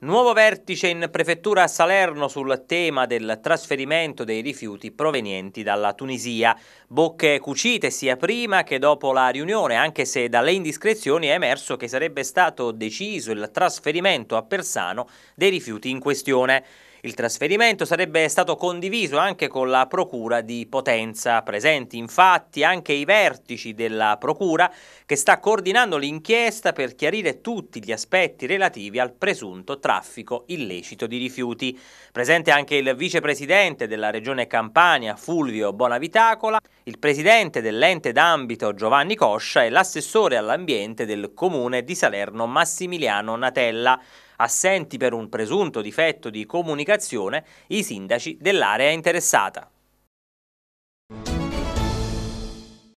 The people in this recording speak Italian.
Nuovo vertice in prefettura a Salerno sul tema del trasferimento dei rifiuti provenienti dalla Tunisia. Bocche cucite sia prima che dopo la riunione, anche se dalle indiscrezioni è emerso che sarebbe stato deciso il trasferimento a Persano dei rifiuti in questione. Il trasferimento sarebbe stato condiviso anche con la Procura di Potenza, presenti infatti anche i vertici della Procura che sta coordinando l'inchiesta per chiarire tutti gli aspetti relativi al presunto traffico illecito di rifiuti. Presente anche il vicepresidente della Regione Campania Fulvio Bonavitacola, il presidente dell'ente d'ambito Giovanni Coscia e l'assessore all'ambiente del Comune di Salerno Massimiliano Natella assenti per un presunto difetto di comunicazione i sindaci dell'area interessata.